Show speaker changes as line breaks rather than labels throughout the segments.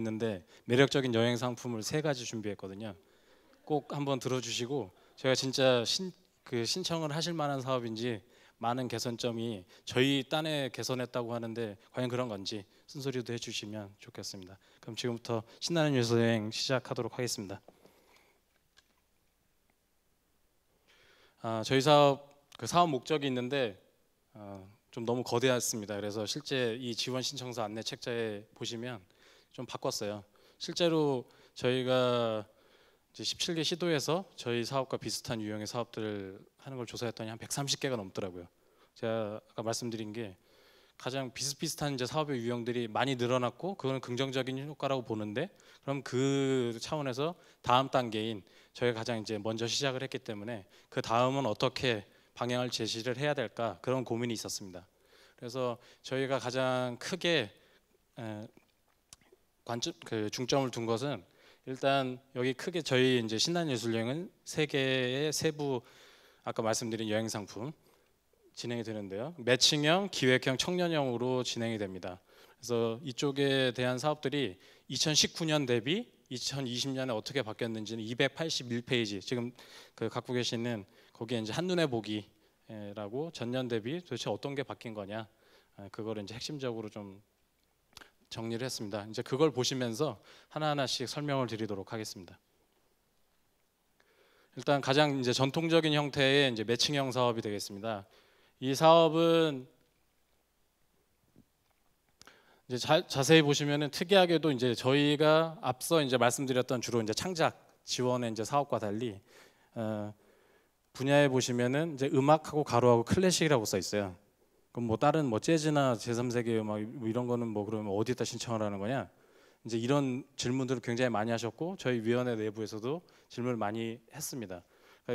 있는데 매력적인 여행 상품을 세 가지 준비했거든요. 꼭 한번 들어주시고 제가 진짜 신, 그 신청을 하실 만한 사업인지 많은 개선점이 저희 딴에 개선했다고 하는데 과연 그런 건지 쓴소리도 해주시면 좋겠습니다. 그럼 지금부터 신나는 여행 시작하도록 하겠습니다. 아, 저희 사업 그 사업 목적이 있는데 아, 좀 너무 거대했습니다. 그래서 실제 이 지원 신청서 안내 책자에 보시면 좀 바꿨어요. 실제로 저희가 이제 17개 시도에서 저희 사업과 비슷한 유형의 사업들을 하는 걸 조사했더니 한 130개가 넘더라고요. 제가 아까 말씀드린 게 가장 비슷비슷한 이제 사업의 유형들이 많이 늘어났고 그거는 긍정적인 효과라고 보는데 그럼 그 차원에서 다음 단계인 저희가 가장 이제 먼저 시작을 했기 때문에 그 다음은 어떻게 방향을 제시를 해야 될까 그런 고민이 있었습니다. 그래서 저희가 가장 크게 관점 그 중점을 둔 것은 일단 여기 크게 저희 이제 신난 예술 여행은 세 개의 세부 아까 말씀드린 여행 상품 진행이 되는데요. 매칭형, 기획형, 청년형으로 진행이 됩니다. 그래서 이쪽에 대한 사업들이 2019년 대비 2020년에 어떻게 바뀌었는지는 281페이지 지금 그 갖고 계시는 거기에 이제 한눈에 보기라고 전년 대비 도대체 어떤 게 바뀐 거냐 아, 그걸 이제 핵심적으로 좀 정리를 했습니다. 이제 그걸 보시면서 하나하나씩 설명을 드리도록 하겠습니다. 일단 가장 이제 전통적인 형태의 이제 매칭형 사업이 되겠습니다. 이 사업은 이제 자, 자세히 보시면은 특이하게도 이제 저희가 앞서 이제 말씀드렸던 주로 이제 창작 지원의 이제 사업과 달리 어, 분야에 보시면은 이제 음악하고 가로하고 클래식이라고 써 있어요. 그럼 뭐 다른 뭐 재즈나 제3세계 음악 뭐 이런 거는 뭐 그러면 어디에다 신청을 하는 거냐? 이제 이런 질문들을 굉장히 많이 하셨고 저희 위원회 내부에서도 질문을 많이 했습니다.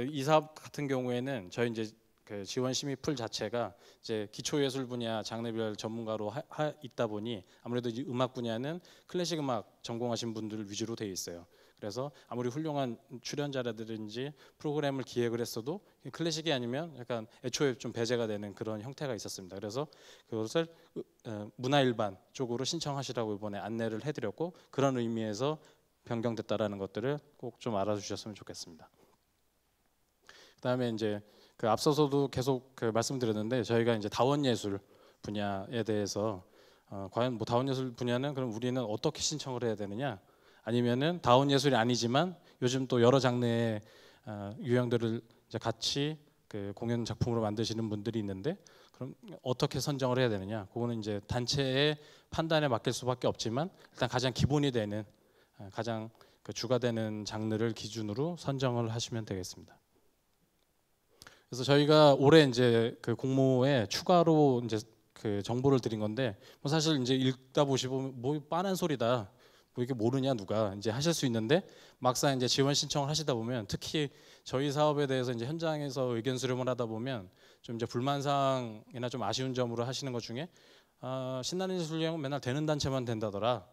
이 사업 같은 경우에는 저희 이제 그 지원 심의 풀 자체가 이제 기초 예술 분야 장르별 전문가로 하, 하 있다 보니 아무래도 이제 음악 분야는 클래식 음악 전공하신 분들 위주로 되어 있어요. 그래서 아무리 훌륭한 출연자라든지 프로그램을 기획을 했어도 클래식이 아니면 약간 애초에 좀 배제가 되는 그런 형태가 있었습니다. 그래서 그것을 어, 문화일반 쪽으로 신청하시라고 이번에 안내를 해드렸고 그런 의미에서 변경됐다라는 것들을 꼭 좀 알아주셨으면 좋겠습니다. 그다음에 이제 그 앞서서도 계속 그 말씀드렸는데 저희가 이제 다원 예술 분야에 대해서 어, 과연 뭐 다원 예술 분야는 그럼 우리는 어떻게 신청을 해야 되느냐 아니면은 다운 예술이 아니지만 요즘 또 여러 장르의 어, 유형들을 같이 그 공연 작품으로 만드시는 분들이 있는데 그럼 어떻게 선정을 해야 되느냐? 그거는 이제 단체의 판단에 맡길 수밖에 없지만 일단 가장 기본이 되는 어, 가장 그 주가 되는 장르를 기준으로 선정을 하시면 되겠습니다. 그래서 저희가 올해 이제 그 공모에 추가로 이제 그 정보를 드린 건데 뭐 사실 이제 읽다 보시면 뭐 빠는 소리다 뭐 이게 모르냐 누가 이제 하실 수 있는데 막상 이제 지원 신청을 하시다 보면 특히 저희 사업에 대해서 이제 현장에서 의견 수렴을 하다 보면 좀 이제 불만 사항이나 좀 아쉬운 점으로 하시는 것 중에 아, 신나는 예술여행은 맨날 되는 단체만 된다더라.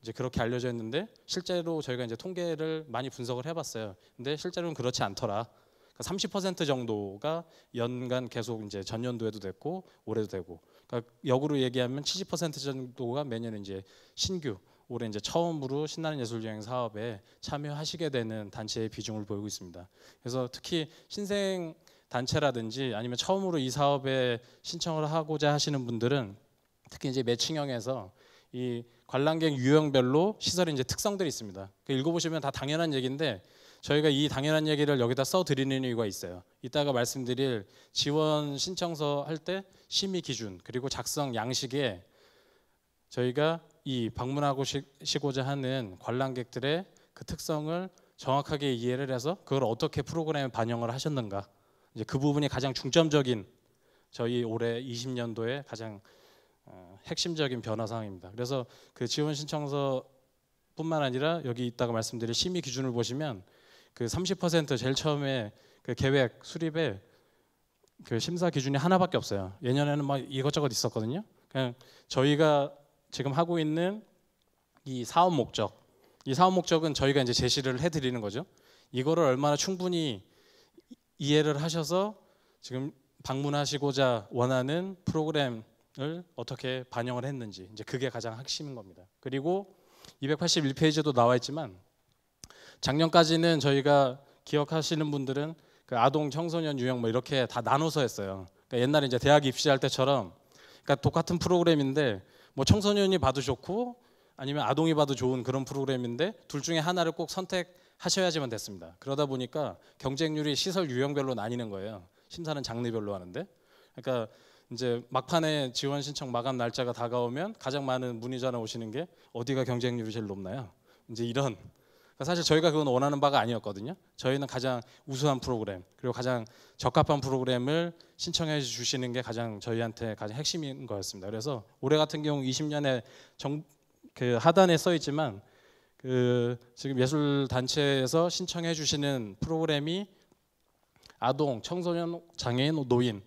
이제 그렇게 알려져 있는데 실제로 저희가 이제 통계를 많이 분석을 해봤어요. 근데 실제로는 그렇지 않더라. 그러니까 30% 정도가 연간 계속 이제 전년도에도 됐고 올해도 되고. 그러니까 역으로 얘기하면 70% 정도가 매년 이제 신규 올해 이제 처음으로 신나는 예술 여행 사업에 참여하시게 되는 단체의 비중을 보이고 있습니다. 그래서 특히 신생 단체라든지 아니면 처음으로 이 사업에 신청을 하고자 하시는 분들은 특히 이제 매칭형에서 이 관람객 유형별로 시설이 이제 특성들이 있습니다. 그 읽어보시면 다 당연한 얘기인데 저희가 이 당연한 얘기를 여기다 써드리는 이유가 있어요. 이따가 말씀드릴 지원 신청서 할 때 심의 기준 그리고 작성 양식에 저희가 이 방문하고 싶고자 하는 관람객들의 그 특성을 정확하게 이해를 해서 그걸 어떻게 프로그램에 반영을 하셨는가 이제 그 부분이 가장 중점적인 저희 올해 20년도에 가장 어, 핵심적인 변화 사항입니다. 그래서 그 지원 신청서뿐만 아니라 여기 있다고 말씀드릴 심의 기준을 보시면 그 30% 제일 처음에 그 계획 수립에 그 심사 기준이 하나밖에 없어요. 예년에는 막 이것저것 있었거든요. 그냥 저희가 지금 하고 있는 이 사업 목적, 이 사업 목적은 저희가 이제 제시를 해드리는 거죠. 이거를 얼마나 충분히 이해를 하셔서 지금 방문하시고자 원하는 프로그램을 어떻게 반영을 했는지 이제 그게 가장 핵심인 겁니다. 그리고 281페이지도 에 나와 있지만 작년까지는 저희가 기억하시는 분들은 그 아동 청소년 유형 뭐 이렇게 다 나눠서 했어요. 그러니까 옛날에 이제 대학 입시할 때처럼 그러니까 똑같은 프로그램인데 뭐 청소년이 봐도 좋고 아니면 아동이 봐도 좋은 그런 프로그램인데 둘 중에 하나를 꼭 선택하셔야지만 됐습니다. 그러다 보니까 경쟁률이 시설 유형별로 나뉘는 거예요. 심사는 장르별로 하는데 그러니까 이제 막판에 지원 신청 마감 날짜가 다가오면 가장 많은 문의자나 오시는 게 어디가 경쟁률이 제일 높나요? 이제 이런 그러니까 사실 저희가 그건 원하는 바가 아니었거든요. 저희는 가장 우수한 프로그램 그리고 가장 적합한 프로그램을 신청해 주시는 게 가장 저희한테 가장 핵심인 거였습니다. 그래서 올해 같은 경우 20년에 정, 그 하단에 써 있지만 그 지금 예술 단체에서 신청해 주시는 프로그램이 아동, 청소년, 장애인, 노인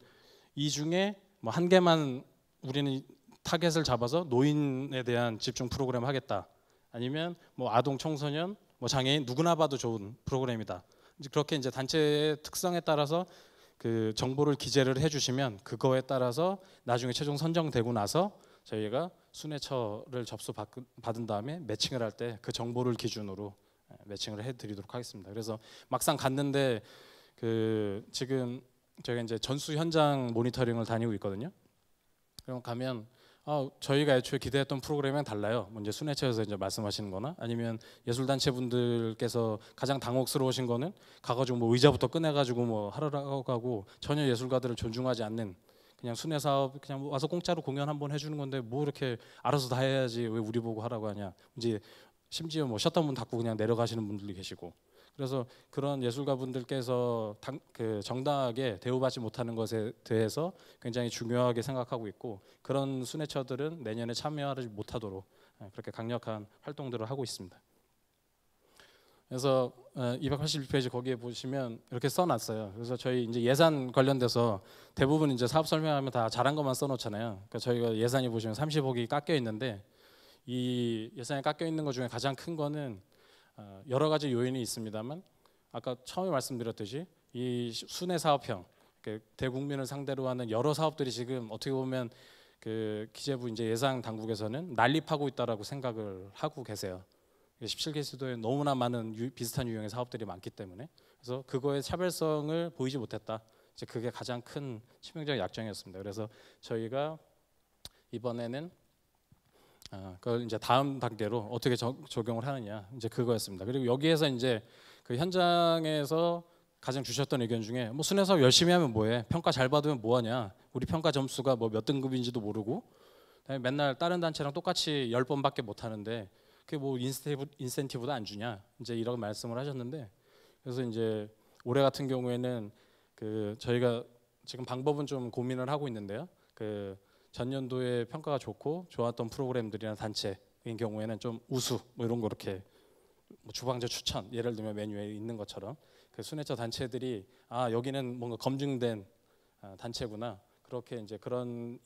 이 중에 뭐 한 개만 우리는 타겟을 잡아서 노인에 대한 집중 프로그램 하겠다. 아니면 뭐 아동 청소년 뭐 장애인 누구나 봐도 좋은 프로그램이다. 이제 그렇게 이제 단체의 특성에 따라서 그 정보를 기재를 해주시면 그거에 따라서 나중에 최종 선정되고 나서 저희가 순회처를 접수 받은 다음에 매칭을 할 때 그 정보를 기준으로 예, 매칭을 해드리도록 하겠습니다. 그래서 막상 갔는데 그 지금 저희가 이제 전수 현장 모니터링을 다니고 있거든요. 그럼 가면 아, 저희가 애초에 기대했던 프로그램이랑 달라요. 뭐 이제 순회차에서 이제 말씀하시는 거나 아니면 예술단체 분들께서 가장 당혹스러우신 거는 가가지고 뭐 의자부터 꺼내가지고 뭐 하라고 하고 전혀 예술가들을 존중하지 않는 그냥 순회 사업 그냥 뭐 와서 공짜로 공연 한번 해주는 건데 뭐 이렇게 알아서 다 해야지 왜 우리 보고 하라고 하냐 이제 심지어 뭐 셧다운 닫고 그냥 내려가시는 분들도 계시고 그래서 그런 예술가분들께서 그 정당하게 대우받지 못하는 것에 대해서 굉장히 중요하게 생각하고 있고 그런 순회처들은 내년에 참여하지 못하도록 예, 그렇게 강력한 활동들을 하고 있습니다. 그래서 281페이지 어, 거기에 보시면 이렇게 써놨어요. 그래서 저희 이제 예산 관련돼서 대부분 이제 사업 설명하면 다 잘한 것만 써놓잖아요. 그러니까 저희가 예산이 보시면 30억이 깎여 있는데 이 예산이 깎여 있는 것 중에 가장 큰 거는 어, 여러 가지 요인이 있습니다만 아까 처음에 말씀드렸듯이 이 순회 사업형 대국민을 상대로 하는 여러 사업들이 지금 어떻게 보면 그 기재부 이제 예상 당국에서는 난립하고 있다라고 생각을 하고 계세요. 17개 시도에 너무나 많은 유, 비슷한 유형의 사업들이 많기 때문에 그래서 그거의 차별성을 보이지 못했다. 이제 그게 가장 큰 치명적인 약정이었습니다. 그래서 저희가 이번에는 아, 그걸 이제 다음 단계로 어떻게 저, 적용을 하느냐 이제 그거였습니다. 그리고 여기에서 이제 그 현장에서 가장 주셨던 의견 중에 뭐순해서 열심히 하면 뭐해 평가 잘 받으면 뭐하냐 우리 평가 점수가 뭐 몇 등급인지도 모르고 맨날 다른 단체랑 똑같이 열 번밖에 못 하는데 그게 뭐 인센티브, 인센티브도 안 주냐 이제 이런 말씀을 하셨는데 그래서 이제 올해 같은 경우에는 그 저희가 지금 방법은 좀 고민을 하고 있는데요. 그 전년도에 평가가 좋고 좋았던 프로그램들이나 단체인 경우에는 좀 우수 뭐 이런 거 이렇게 뭐 주방제 추천 예를 들면 메뉴에 있는 것처럼 그 순회차 단체들이 아 여기는 뭔가 검증된 아, 단체구나 그렇게 이제 그런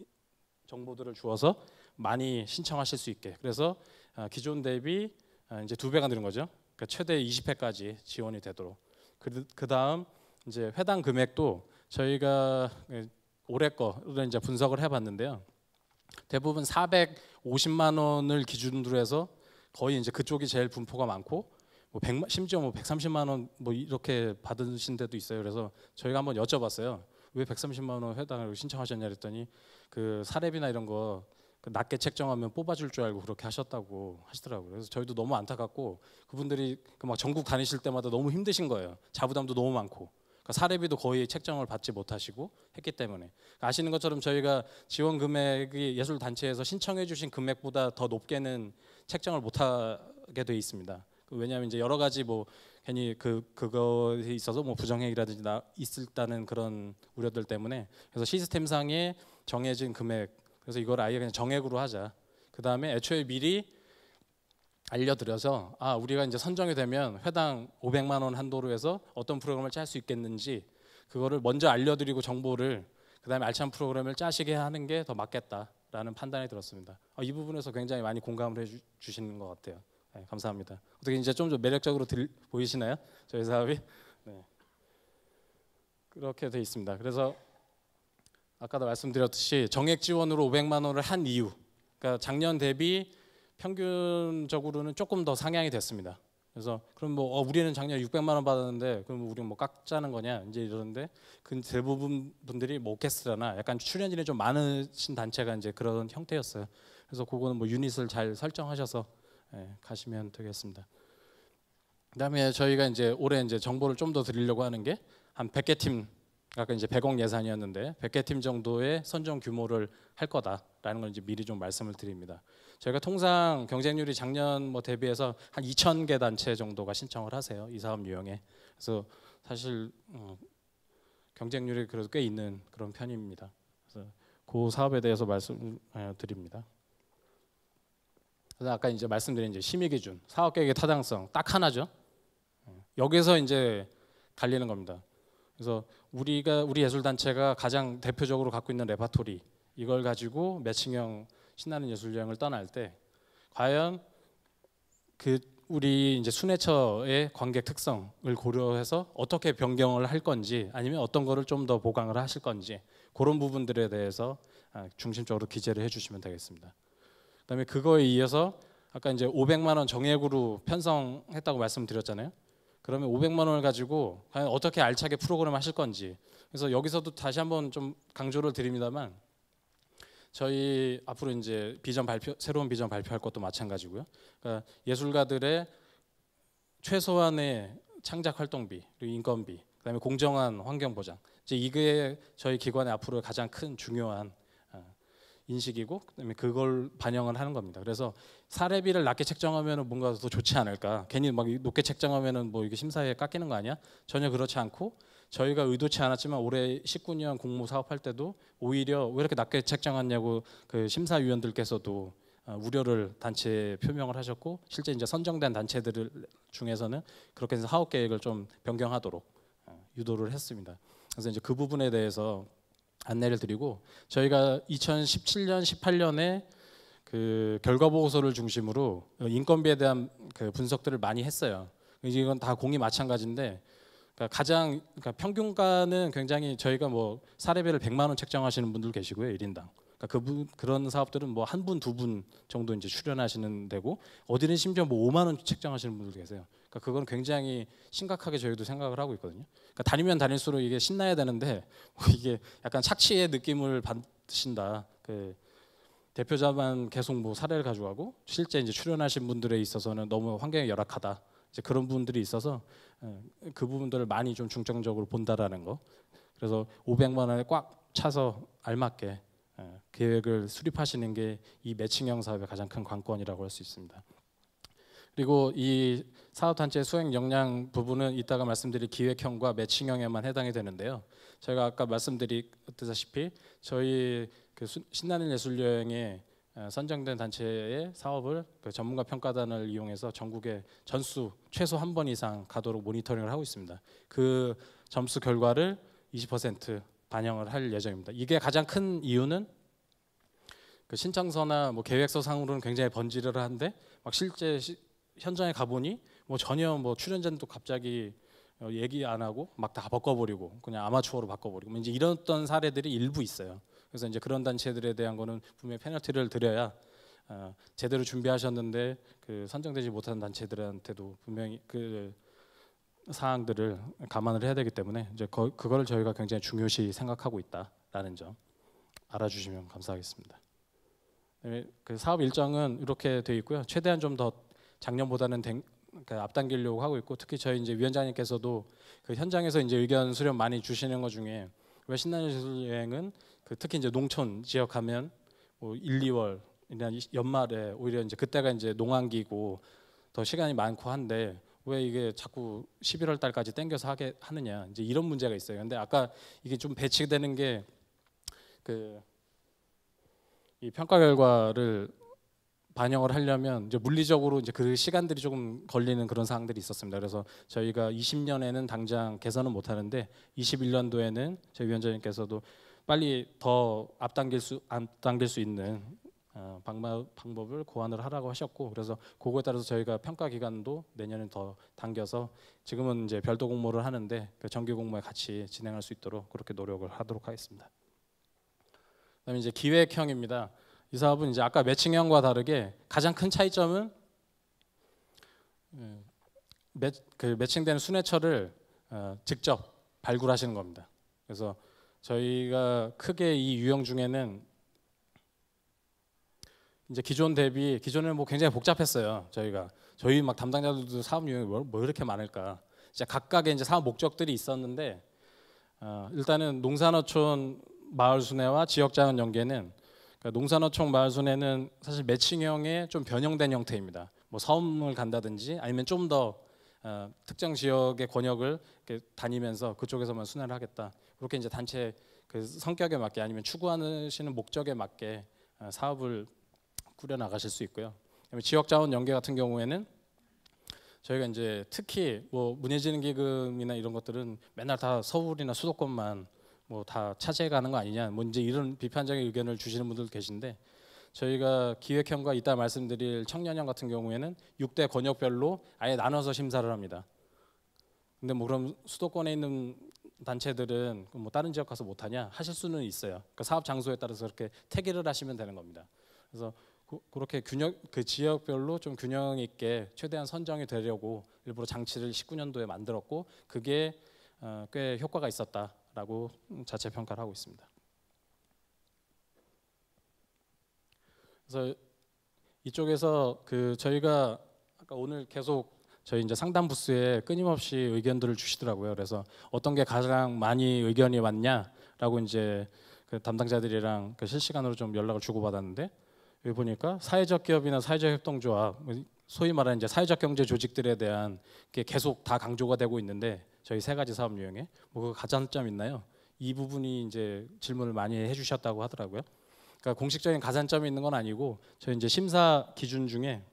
정보들을 주어서 많이 신청하실 수 있게 그래서 아, 기존 대비 아, 이제 두 배가 되는 거죠 그러니까 최대 20회까지 지원이 되도록 그, 그 다음 이제 회당 금액도 저희가 올해 거를 이제 분석을 해봤는데요. 대부분 450만 원을 기준으로 해서 거의 이제 그쪽이 제일 분포가 많고 뭐 100만, 심지어 뭐 130만 원 뭐 이렇게 받으신 데도 있어요. 그래서 저희가 한번 여쭤봤어요. 왜 130만 원 해당을 신청하셨냐 그랬더니 그 사례비나 이런 거 그 낮게 책정하면 뽑아줄 줄 알고 그렇게 하셨다고 하시더라고요. 그래서 저희도 너무 안타깝고 그분들이 그 막 전국 다니실 때마다 너무 힘드신 거예요. 자부담도 너무 많고 그러니까 사례비도 거의 책정을 받지 못하시고 했기 때문에 그러니까 아시는 것처럼 저희가 지원 금액이 예술 단체에서 신청해 주신 금액보다 더 높게는 책정을 못하게 돼 있습니다. 그 왜냐하면 이제 여러 가지 뭐 괜히 그 그거에 있어서 뭐 부정행위라든지 나, 있을다는 그런 우려들 때문에 그래서 시스템상에 정해진 금액 그래서 이걸 아예 그냥 정액으로 하자. 그 다음에 애초에 미리 알려드려서 아 우리가 이제 선정이 되면 회당 500만 원 한도로 해서 어떤 프로그램을 짤 수 있겠는지 그거를 먼저 알려드리고 정보를 그다음에 알찬 프로그램을 짜시게 하는 게 더 맞겠다라는 판단이 들었습니다. 아, 이 부분에서 굉장히 많이 공감을 해주시는 것 같아요. 네, 감사합니다. 어떻게 이제 좀더 매력적으로 들, 보이시나요? 저희 사업이 네. 그렇게 돼 있습니다. 그래서 아까도 말씀드렸듯이 정액 지원으로 500만 원을 한 이유, 그러니까 작년 대비 평균적으로는 조금 더 상향이 됐습니다. 그래서 그럼 뭐 어, 우리는 작년에 600만 원 받았는데 그럼 우리 뭐 깎자는 거냐 이제 이러는데 근 그 대부분 분들이 뭐 오케스트라나 약간 출연진이 좀 많으신 단체가 이제 그런 형태였어요. 그래서 그거는 뭐 유닛을 잘 설정하셔서 예, 가시면 되겠습니다. 그다음에 저희가 이제 올해 이제 정보를 좀 더 드리려고 하는 게한 100개 팀 아까 이제 100억 예산이었는데 100개 팀 정도의 선정 규모를 할 거다라는 걸 이제 미리 좀 말씀을 드립니다. 저희가 통상 경쟁률이 작년 뭐 대비해서 한 2천 개 단체 정도가 신청을 하세요. 이 사업 유형에. 그래서 사실 어, 경쟁률이 그래도 꽤 있는 그런 편입니다. 그래서 그 사업에 대해서 말씀드립니다. 그래서 아까 이제 말씀드린 이제 심의 기준, 사업 계획의 타당성 딱 하나죠. 여기서 이제 갈리는 겁니다. 그래서 우리가 우리 예술 단체가 가장 대표적으로 갖고 있는 레파토리 이걸 가지고 매칭형 신나는 예술 여행을 떠날 때 과연 그 우리 이제 순회처의 관객 특성을 고려해서 어떻게 변경을 할 건지 아니면 어떤 거를 좀 더 보강을 하실 건지 그런 부분들에 대해서 아, 중심적으로 기재를 해주시면 되겠습니다. 그다음에 그거에 이어서 아까 이제 500만 원 정액으로 편성했다고 말씀드렸잖아요. 그러면 500만 원을 가지고 과연 어떻게 알차게 프로그램 하실 건지 그래서 여기서도 다시 한번 좀 강조를 드립니다만 저희 앞으로 이제 비전 발표 새로운 비전 발표할 것도 마찬가지고요. 그러니까 예술가들의 최소한의 창작 활동비, 그리고 인건비, 그다음에 공정한 환경 보장. 이제 이게 저희 기관의 앞으로 가장 큰 중요한 어, 인식이고 그다음에 그걸 반영을 하는 겁니다. 그래서 사례비를 낮게 책정하면 은 뭔가 더 좋지 않을까? 괜히 막 높게 책정하면은 뭐 이게 심사에 깎이는 거 아니야? 전혀 그렇지 않고 저희가 의도치 않았지만 올해 19년 공모 사업할 때도 오히려 왜 이렇게 낮게 책정했냐고 그 심사위원들께서도 어, 우려를 단체에 표명을 하셨고 실제 이제 선정된 단체들 중에서는 그렇게 해서 사업 계획을 좀 변경하도록 어, 유도를 했습니다. 그래서 이제 그 부분에 대해서 안내를 드리고 저희가 2017년 18년에 그 결과 보고서를 중심으로 인건비에 대한 그 분석들을 많이 했어요. 이건 다 공이 마찬가지인데 그러니까 가장 그러니까 평균가는 굉장히 저희가 뭐 사례비를 100만 원 책정하시는 분들 계시고요. 1인당. 그러니까 그분 그런 사업들은 뭐 한 분, 두 분 정도 이제 출연하시는 데고 어디는 심지어 뭐 5만 원 책정하시는 분들도 계세요. 그러니까 그건 굉장히 심각하게 저희도 생각을 하고 있거든요. 그러니까 다니면 다닐수록 이게 신나야 되는데 뭐 이게 약간 착취의 느낌을 받으신다. 그 대표자만 계속 뭐 사례를 가져가고 실제 이제 출연하신 분들에 있어서는 너무 환경이 열악하다. 이제 그런 부분들이 있어서 예, 그 부분들을 많이 좀 중점적으로 본다라는 거. 그래서 500만 원에 꽉 차서 알맞게 예, 계획을 수립하시는 게 이 매칭형 사업의 가장 큰 관건이라고 할 수 있습니다. 그리고 이 사업단체 수행 역량 부분은 이따가 말씀드릴 기획형과 매칭형에만 해당이 되는데요. 저희가 아까 말씀드렸다시피 저희 그 신나는 예술 여행의 선정된 단체의 사업을 그 전문가 평가단을 이용해서 전국에 전수 최소 한 번 이상 가도록 모니터링을 하고 있습니다. 그 점수 결과를 20% 반영을 할 예정입니다. 이게 가장 큰 이유는 그 신청서나 뭐 계획서 상으로는 굉장히 번지르르한데 막 실제 시, 현장에 가보니 뭐 전혀 뭐 출연자도 갑자기 어, 얘기 안 하고 막 다 바꿔버리고 그냥 아마추어로 바꿔버리고 이제 이런 어떤 사례들이 일부 있어요. 그래서 이제 그런 단체들에 대한 거는 분명히 페널티를 드려야 어, 제대로 준비하셨는데 그 선정되지 못한 단체들한테도 분명히 그 사항들을 감안을 해야 되기 때문에 이제 거, 그거를 저희가 굉장히 중요시 생각하고 있다라는 점 알아주시면 감사하겠습니다. 네, 그 사업 일정은 이렇게 돼 있고요. 최대한 좀 더 작년보다는 된, 그 앞당기려고 하고 있고 특히 저희 이제 위원장님께서도 그 현장에서 이제 의견 수렴 많이 주시는 것 중에 왜 신나는 예술 여행은 그 특히 이제 농촌 지역 가면 뭐 1, 2월 이나 연말에 오히려 이제 그때가 이제 농한기고 더 시간이 많고 한데 왜 이게 자꾸 11월 달까지 땡겨서 하게 하느냐 이제 이런 문제가 있어요. 근데 아까 이게 좀 배치되는 게그이 평가 결과를 반영을 하려면 이제 물리적으로 이제 그 시간들이 조금 걸리는 그런 사항들이 있었습니다. 그래서 저희가 20년에는 당장 개선은 못 하는데 21년도에는 저희 위원장님께서도 빨리 더 앞당길 수 앞당길 수 있는 어, 방법을 고안을 하라고 하셨고 그래서 그거에 따라서 저희가 평가 기간도 내년에 더 당겨서 지금은 이제 별도 공모를 하는데 그 정기 공모에 같이 진행할 수 있도록 그렇게 노력을 하도록 하겠습니다. 그다음에 이제 기획형입니다. 이 사업은 이제 아까 매칭형과 다르게 가장 큰 차이점은 예, 매, 그 매칭된 순회처를 어, 직접 발굴하시는 겁니다. 그래서 저희가 크게 이 유형 중에는 이제 기존 대비 기존에는 뭐 굉장히 복잡했어요. 저희가 저희 막 담당자들도 사업 유형이 뭐, 뭐 이렇게 많을까? 이제 각각의 이제 사업 목적들이 있었는데 어, 일단은 농산어촌 마을 순회와 지역 자원 연계는 그러니까 농산어총 마을손해는 사실 매칭형의 좀 변형된 형태입니다. 뭐 섬을 간다든지 아니면 좀더 어, 특정 지역의 권역을 다니면서 그쪽에서만 순회를 하겠다. 그렇게 이제 단체 그 성격에 맞게 아니면 추구하시는 목적에 맞게 어, 사업을 꾸려 나가실 수 있고요. 지역 자원 연계 같은 경우에는 저희가 이제 특히 뭐문예지 기금이나 이런 것들은 맨날 다 서울이나 수도권만 뭐다 차지해가는 거 아니냐 뭐 이제 이런 비판적인 의견을 주시는 분들 도 계신데 저희가 기획형과 이따 말씀드릴 청년형 같은 경우에는 6대 권역별로 아예 나눠서 심사를 합니다. 근데 뭐 그럼 수도권에 있는 단체들은 뭐 다른 지역 가서 못하냐 하실 수는 있어요. 그러니까 사업 장소에 따라서 그렇게 태기를 하시면 되는 겁니다. 그래서 그, 렇게 균형 그 지역별로 좀 균형 있게 최대한 선정이 되려고 일부러 장치를 19년도에 만들었고 그게 어, 꽤 효과가 있었다 라고 자체 평가를 하고 있습니다. 그래서 이쪽에서 그 저희가 아까 오늘 계속 저희 이제 상담 부스에 끊임없이 의견들을 주시더라고요. 그래서 어떤 게 가장 많이 의견이 왔냐라고 이제 그 담당자들이랑 그 실시간으로 좀 연락을 주고받았는데 여기 보니까 사회적 기업이나 사회적 협동조합 소위 말하는 이제 사회적 경제 조직들에 대한 게 계속 다 강조가 되고 있는데 저희 세 가지 사업 유형에 뭐 가산점 있나요? 이 부분이 이제 질문을 많이 해주셨다고 하더라고요. 그러니까 공식적인 가산점이 있는 건 아니고 저희 이제 심사 기준 중에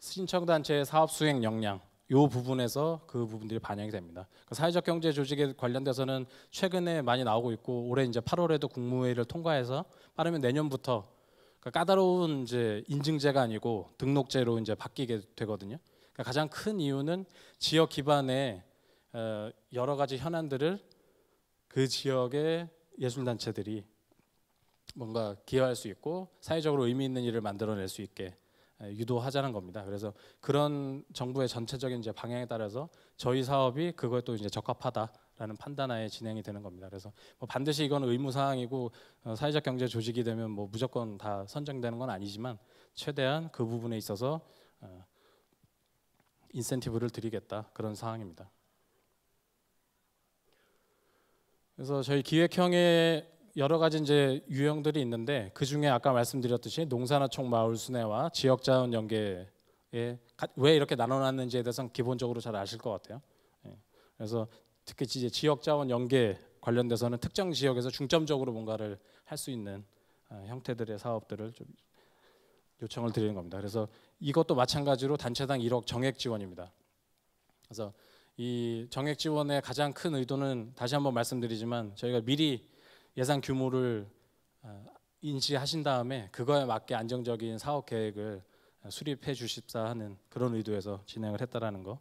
신청단체 사업 수행 역량 요 부분에서 그 부분들이 반영이 됩니다. 그러니까 사회적 경제 조직에 관련돼서는 최근에 많이 나오고 있고 올해 이제 8월에도 국무회의를 통과해서 빠르면 내년부터 그러니까 까다로운 이제 인증제가 아니고 등록제로 이제 바뀌게 되거든요. 그러니까 가장 큰 이유는 지역 기반의 어, 여러 가지 현안들을 그 지역의 예술 단체들이 뭔가 기여할 수 있고 사회적으로 의미 있는 일을 만들어낼 수 있게 유도하자는 겁니다. 그래서 그런 정부의 전체적인 이제 방향에 따라서 저희 사업이 그것도 이제 적합하다. 라는 판단하에 진행이 되는 겁니다. 그래서 뭐 반드시 이건 의무 사항이고 어, 사회적 경제 조직이 되면 뭐 무조건 다 선정되는 건 아니지만 최대한 그 부분에 있어서 어, 인센티브를 드리겠다 그런 사항입니다. 그래서 저희 기획형의 여러 가지 이제 유형들이 있는데 그 중에 아까 말씀드렸듯이 농산화총 마을 순회와 지역자원 연계에 왜 이렇게 나눠놨는지에 대해서는 기본적으로 잘 아실 것 같아요. 예. 그래서 특히 이제 지역 자원 연계 관련돼서는 특정 지역에서 중점적으로 뭔가를 할 수 있는 어, 형태들의 사업들을 좀 요청을 드리는 겁니다. 그래서 이것도 마찬가지로 단체당 1억 정액 지원입니다. 그래서 이 정액 지원의 가장 큰 의도는 다시 한번 말씀드리지만 저희가 미리 예산 규모를 어, 인지하신 다음에 그거에 맞게 안정적인 사업 계획을 어, 수립해 주십사 하는 그런 의도에서 진행을 했다라는 거.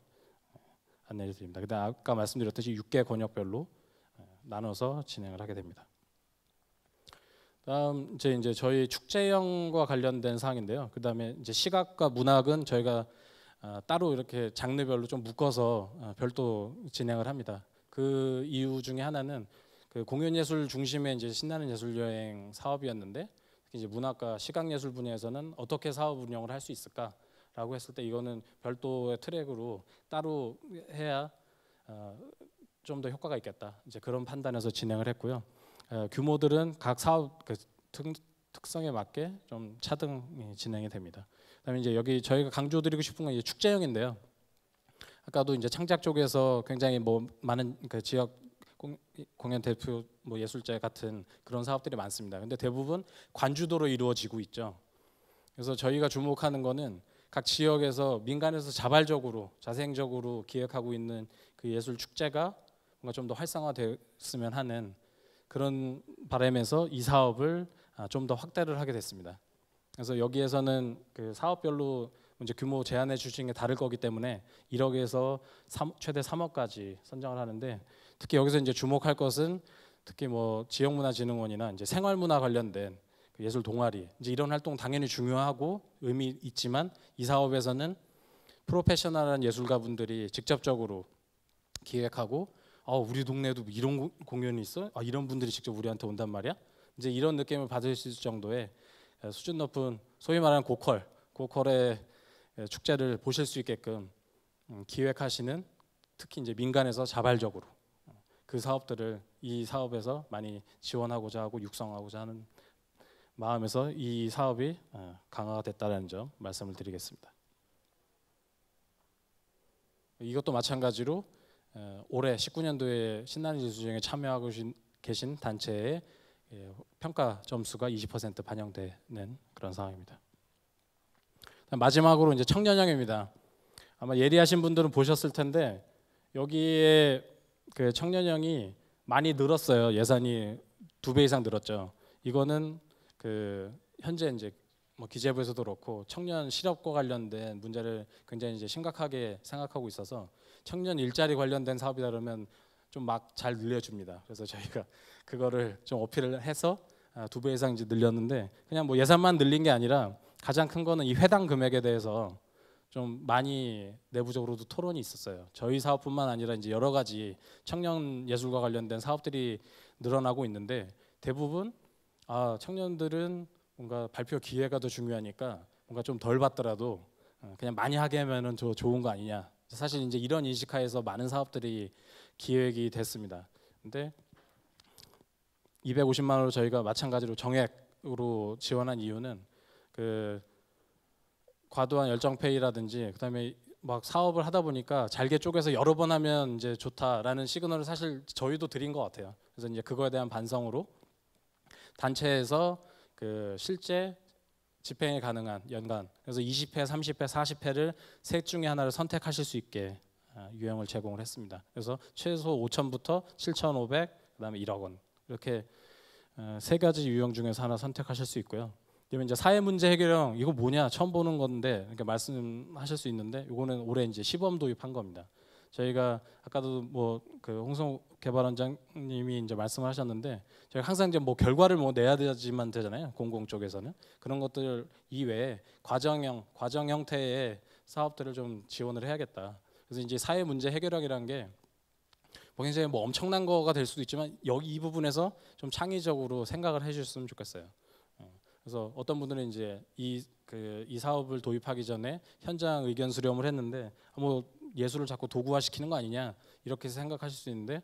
안내해 드립니다. 근데 아까 말씀드렸듯이 6개 권역별로 예, 나눠서 진행을 하게 됩니다. 다음 이제 이제 저희 축제형과 관련된 사항인데요. 그다음에 이제 시각과 문학은 저희가 아, 따로 이렇게 장르별로 좀 묶어서 아, 별도 진행을 합니다. 그 이유 중에 하나는 그 공연 예술 중심의 이제 신나는 예술 여행 사업이었는데 이제 문학과 시각 예술 분야에서는 어떻게 사업 운영을 할 수 있을까? 라고 했을 때 이거는 별도의 트랙으로 따로 해야 어, 좀더 효과가 있겠다. 이제 그런 판단에서 진행을 했고요. 어, 규모들은 각 사업 그 특, 특성에 맞게 좀 차등이 진행이 됩니다. 그다음에 이제 여기 저희가 강조드리고 싶은 건 이제 축제형인데요. 아까도 이제 창작 쪽에서 굉장히 뭐 많은 그 지역 공연 대표 뭐 예술제 같은 그런 사업들이 많습니다. 근데 대부분 관주도로 이루어지고 있죠. 그래서 저희가 주목하는 거는 각 지역에서 민간에서 자발적으로 자생적으로 기획하고 있는 그 예술 축제가 뭔가 좀 더 활성화됐으면 하는 그런 바람에서 이 사업을 아, 좀더 확대를 하게 됐습니다. 그래서 여기에서는 그 사업별로 이제 규모 제한해 주시게 다를 거기 때문에 1억에서 3, 최대 3억까지 선정을 하는데 특히 여기서 이제 주목할 것은 특히 뭐 지역문화진흥원이나 이제 생활문화 관련된 그 예술 동아리 이제 이런 활동 당연히 중요하고 의미 있지만 이 사업에서는 프로페셔널한 예술가분들이 직접적으로 기획하고 아 우리 동네에도 이런 공연이 있어 아 이런 분들이 직접 우리한테 온단 말이야 이제 이런 느낌을 받을 수 있을 정도의 수준 높은 소위 말하는 고퀄 고퀄의 축제를 보실 수 있게끔 음, 기획하시는 특히 이제 민간에서 자발적으로 어, 그 사업들을 이 사업에서 많이 지원하고자 하고 육성하고자 하는 마음에서 이 사업이 어, 강화가 됐다는 점 말씀을 드리겠습니다. 이것도 마찬가지로 어, 올해 19년도에 신나는 수정에 참여하고 계신 단체의 예, 평가 점수가 20% 반영되는 그런 상황입니다. 마지막으로 이제 청년형입니다. 아마 예리하신 분들은 보셨을 텐데 여기에 그 청년형이 많이 늘었어요. 예산이 두 배 이상 늘었죠. 이거는 그 현재 이제 뭐 기재부에서도 그렇고 청년 실업과 관련된 문제를 굉장히 이제 심각하게 생각하고 있어서 청년 일자리 관련된 사업이다 그러면 좀 막 잘 늘려줍니다. 그래서 저희가 그거를 좀 어필을 해서 아, 두배 이상 이제 늘렸는데 그냥 뭐 예산만 늘린 게 아니라 가장 큰 거는 이 회당 금액에 대해서 좀 많이 내부적으로도 토론이 있었어요. 저희 사업뿐만 아니라 이제 여러 가지 청년 예술과 관련된 사업들이 늘어나고 있는데 대부분 아 청년들은 뭔가 발표 기회가 더 중요하니까 뭔가 좀 덜 받더라도 어, 그냥 많이 하게 하면은 저 좋은 거 아니냐. 사실 이제 이런 인식하에서 많은 사업들이 기획이 됐습니다. 근데 250만 원으 저희가 마찬가지로 정액으로 지원한 이유는 그 과도한 열정페이라든지 그다음에 막 사업을 하다 보니까 잘게 쪼개서 여러 번 하면 이제 좋다라는 시그널을 사실 저희도 드린 것 같아요. 그래서 이제 그거에 대한 반성으로 단체에서 그 실제 집행이 가능한 연간 그래서 20회, 30회, 40회를 셋 중에 하나를 선택하실 수 있게 어, 유형을 제공을 했습니다. 그래서 최소 5천부터 7,500 그다음에 1억 원 이렇게 어, 세 가지 유형 중에서 하나 선택하실 수 있고요. 그러면 이제 사회 문제 해결형 이거 뭐냐 처음 보는 건데 이렇게 말씀하실 수 있는데 이거는 올해 이제 시범 도입한 겁니다. 저희가 아까도 뭐 그 홍성 개발원장님이 이제 말씀하셨는데 을 제가 항상 이제 뭐 결과를 뭐 내야 되지만 되잖아요. 공공 쪽에서는 그런 것들 이외에 과정형 과정 형태의 사업들을 좀 지원을 해야겠다. 그래서 이제 사회 문제 해결학이라는 게 뭐 굉장히 뭐 엄청난 거가 될 수도 있지만 여기 이 부분에서 좀 창의적으로 생각을 해주셨으면 좋겠어요. 어, 그래서 어떤 분들은 이제 이 그이 그, 사업을 도입하기 전에 현장 의견 수렴을 했는데 아, 뭐 예술을 자꾸 도구화시키는 거 아니냐 이렇게 생각하실 수 있는데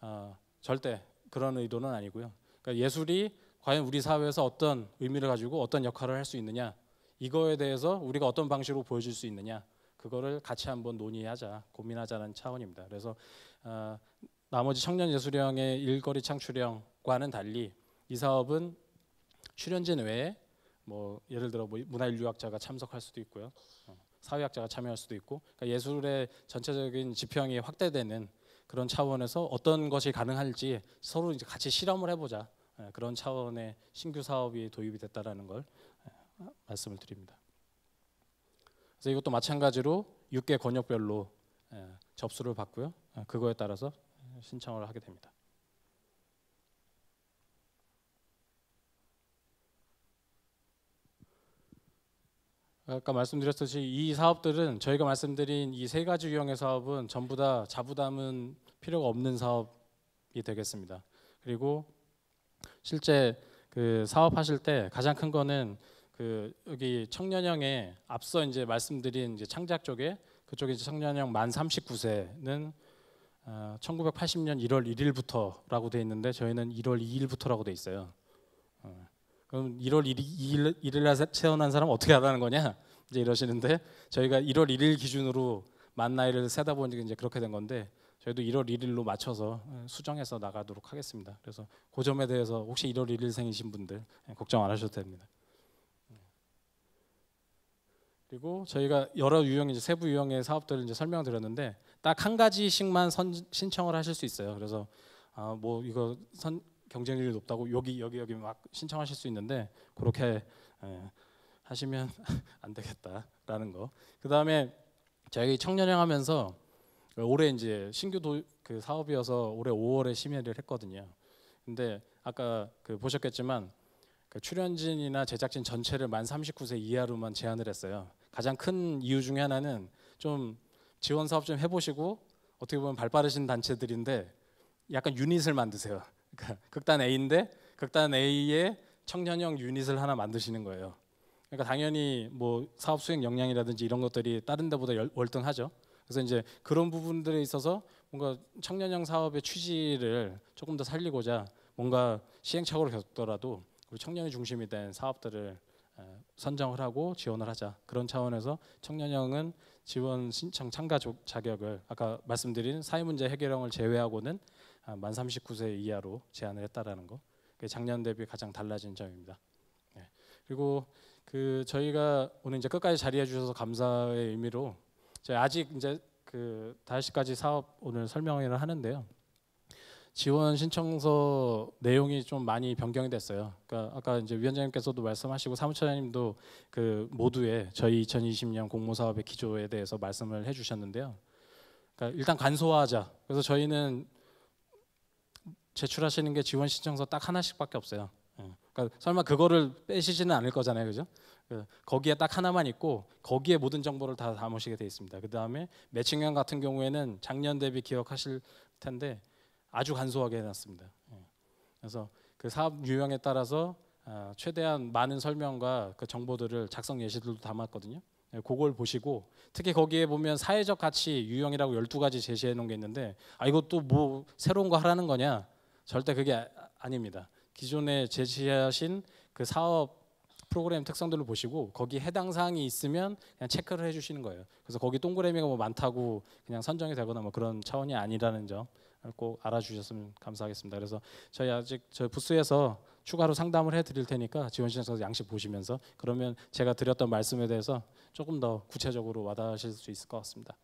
어, 절대 그런 의도는 아니고요. 그러니까 예술이 과연 우리 사회에서 어떤 의미를 가지고 어떤 역할을 할 수 있느냐 이거에 대해서 우리가 어떤 방식으로 보여줄 수 있느냐 그거를 같이 한번 논의하자 고민하자는 차원입니다. 그래서 어, 나머지 청년 예술형의 일거리 창출형과는 달리 이 사업은 출연진 외에 뭐 예를 들어 뭐 문화인류학자가 참석할 수도 있고요. 어, 사회학자가 참여할 수도 있고 그러니까 예술의 전체적인 지평이 확대되는 그런 차원에서 어떤 것이 가능할지 서로 이제 같이 실험을 해보자 예, 그런 차원의 신규 사업이 도입이 됐다라는 걸 예, 말씀을 드립니다. 그래서 이것도 마찬가지로 6개 권역별로 예, 접수를 받고요. 그거에 따라서 신청을 하게 됩니다. 아까 말씀드렸듯이 이 사업들은 저희가 말씀드린 이 세 가지 유형의 사업은 전부 다 자부담은 필요가 없는 사업이 되겠습니다. 그리고 실제 그 사업하실 때 가장 큰 거는 그 여기 청년형에 앞서 이제 말씀드린 이제 창작 쪽에 그쪽에 이제 청년형 만 39세는 어, 1980년 1월 1일부터라고 돼 있는데 저희는 1월 2일부터라고 돼 있어요. 어. 그럼 1월 1일, 1일 날 태어난 사람 어떻게 하라는 거냐? 이제 이러시는데 저희가 1월 1일 기준으로 만 나이를 세다 보니까 이제 그렇게 된 건데 저희도 1월 1일로 맞춰서 예, 수정해서 나가도록 하겠습니다. 그래서 그 점에 대해서 혹시 1월 1일생이신 분들 예, 걱정 안 하셔도 됩니다. 그리고 저희가 여러 유형 이제 세부 유형의 사업들을 이제 설명드렸는데 딱 한 가지씩만 선, 신청을 하실 수 있어요. 그래서 아, 뭐 이거 선, 경쟁률이 높다고 여기 여기 여기 막 신청하실 수 있는데 그렇게 예, 하시면 안 되겠다라는 거. 그 다음에 저희 청년형 하면서 올해 이제 신규 도, 그 사업이어서 올해 5월에 심의를 했거든요. 근데 아까 그 보셨겠지만 그 출연진이나 제작진 전체를 만 39세 이하로만 제한을 했어요. 가장 큰 이유 중에 하나는 좀 지원 사업 좀 해보시고 어떻게 보면 발빠르신 단체들인데 약간 유닛을 만드세요. 그러니까 극단 A인데 극단 a 의 청년형 유닛을 하나 만드시는 거예요. 그러니까 당연히 뭐 사업 수행 역량이라든지 이런 것들이 다른 데보다 열, 월등하죠. 그래서 이제 그런 부분들에 있어서 뭔가 청년형 사업의 취지를 조금 더 살리고자 뭔가 시행착오를 겪더라도 우리 청년이 중심이 된 사업들을 선정을 하고 지원을 하자 그런 차원에서 청년형은 지원 신청 참가 자격을 아까 말씀드린 사회 문제 해결형을 제외하고는 아, 만 39세 이하로 제한을 했다라는 거. 작년 대비 가장 달라진 점입니다. 네. 그리고 그 저희가 오늘 이제 끝까지 자리해 주셔서 감사의 의미로 아직 이제 그 다시까지 사업 오늘 설명회를 하는데요. 지원 신청서 내용이 좀 많이 변경이 됐어요. 그러니까 아까 이제 위원장님께서도 말씀하시고 사무처장님도 그 모두의 저희 2020년 공모 사업의 기조에 대해서 말씀을 해주셨는데요. 그러니까 일단 간소화하자. 그래서 저희는 제출하시는 게 지원 신청서 딱 하나씩밖에 없어요. 예. 그러니까 설마 그거를 빼시지는 않을 거잖아요, 그죠? 그 거기에 딱 하나만 있고 거기에 모든 정보를 다 담으시게 돼 있습니다. 그 다음에 매칭형 같은 경우에는 작년 대비 기억하실 텐데 아주 간소하게 해놨습니다. 예. 그래서 그 사업 유형에 따라서 아, 최대한 많은 설명과 그 정보들을 작성 예시들도 담았거든요. 예, 그걸 보시고 특히 거기에 보면 사회적 가치 유형이라고 12가지 제시해 놓은 게 있는데 아 이것도 뭐 새로운 거 하라는 거냐 절대 그게 아, 아닙니다. 기존에 제시하신 그 사업 프로그램 특성들을 보시고 거기 해당 사항이 있으면 그냥 체크를 해주시는 거예요. 그래서 거기 동그라미가 뭐 많다고 그냥 선정이 되거나 뭐 그런 차원이 아니라는 점 꼭 알아주셨으면 감사하겠습니다. 그래서 저희 아직 저희 부스에서 추가로 상담을 해드릴 테니까 지원 신청서 양식 보시면서 그러면 제가 드렸던 말씀에 대해서 조금 더 구체적으로 와닿으실 수 있을 것 같습니다.